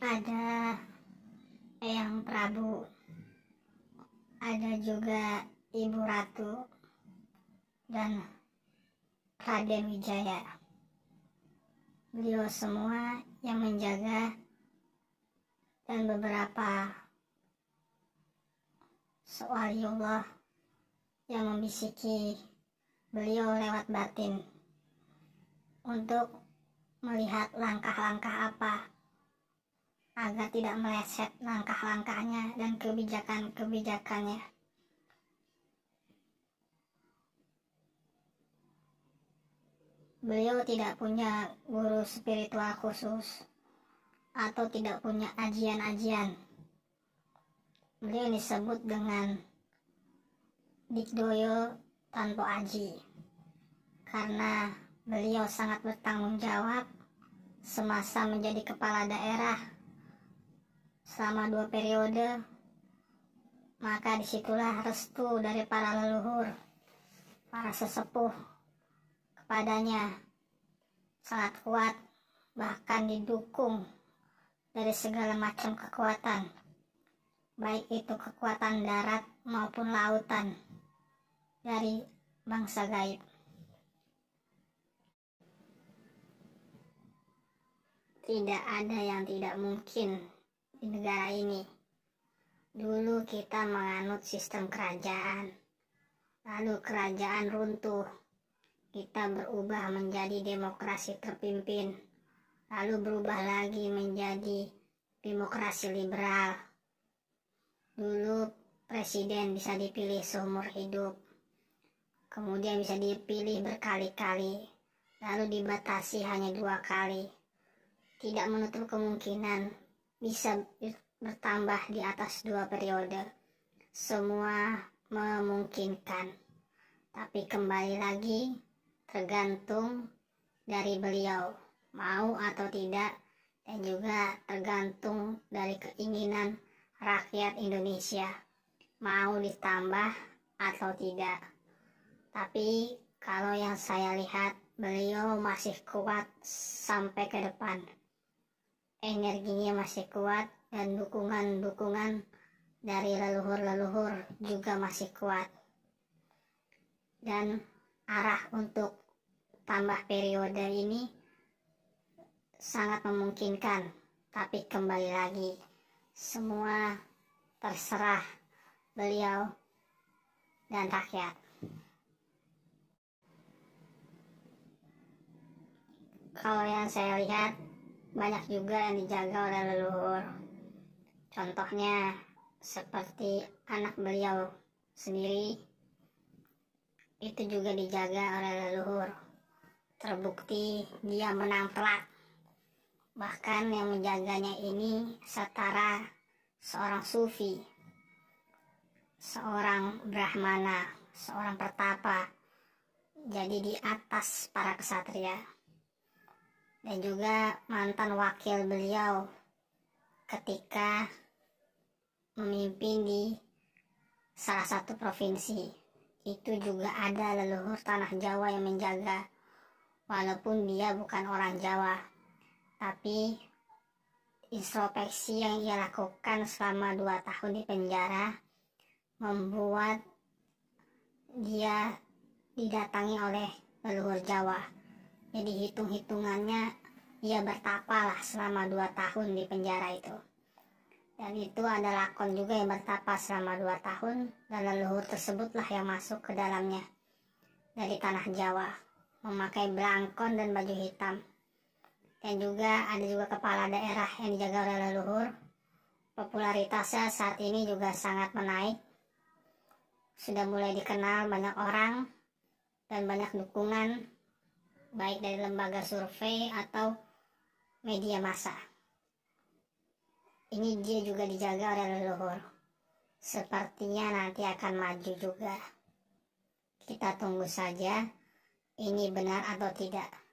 ada yang Prabu ada juga Ibu Ratu dan Raden Wijaya beliau semua yang menjaga dan beberapa soal Allah yang membisiki beliau lewat batin untuk melihat langkah-langkah apa agar tidak meleset langkah-langkahnya dan kebijakan-kebijakannya. Beliau tidak punya guru spiritual khusus atau tidak punya ajian-ajian. Beliau disebut dengan Dikdoyo tanpa aji karena beliau sangat bertanggung jawab semasa menjadi kepala daerah selama dua periode, maka disitulah restu dari para leluhur, para sesepuh kepadanya sangat kuat, bahkan didukung dari segala macam kekuatan, baik itu kekuatan darat maupun lautan dari bangsa gaib. Tidak ada yang tidak mungkin di negara ini. Dulu kita menganut sistem kerajaan, lalu kerajaan runtuh. Kita berubah menjadi demokrasi terpimpin, lalu berubah lagi menjadi demokrasi liberal. Dulu presiden bisa dipilih seumur hidup, kemudian bisa dipilih berkali-kali, lalu dibatasi hanya dua kali. Tidak menutup kemungkinan bisa bertambah di atas dua periode. Semua memungkinkan, tapi kembali lagi tergantung dari beliau mau atau tidak, dan juga tergantung dari keinginan rakyat Indonesia mau ditambah atau tidak. Tapi kalau yang saya lihat, beliau masih kuat sampai ke depan energinya masih kuat dan dukungan-dukungan dari leluhur-leluhur juga masih kuat. Dan arah untuk tambah periode ini sangat memungkinkan, tapi kembali lagi semua terserah beliau dan rakyat. Kalau yang saya lihat banyak juga yang dijaga oleh leluhur contohnya seperti anak beliau sendiri itu juga dijaga oleh leluhur terbukti dia menang telak bahkan yang menjaganya ini setara seorang sufi seorang brahmana seorang pertapa jadi di atas para kesatria dan juga mantan wakil beliau ketika memimpin di salah satu provinsi itu juga ada leluhur tanah Jawa yang menjaga walaupun dia bukan orang Jawa tapi introspeksi yang ia lakukan selama dua tahun di penjara membuat dia didatangi oleh leluhur Jawa jadi hitung-hitungannya ia ya bertapa lah selama dua tahun di penjara itu dan itu ada lakon juga yang bertapa selama dua tahun dan leluhur tersebutlah yang masuk ke dalamnya dari tanah Jawa memakai belangkon dan baju hitam dan juga ada juga kepala daerah yang dijaga oleh leluhur popularitasnya saat ini juga sangat menaik sudah mulai dikenal banyak orang dan banyak dukungan baik dari lembaga survei atau media massa. Ini dia juga dijaga oleh leluhur. Sepertinya nanti akan maju juga. Kita tunggu saja ini benar atau tidak.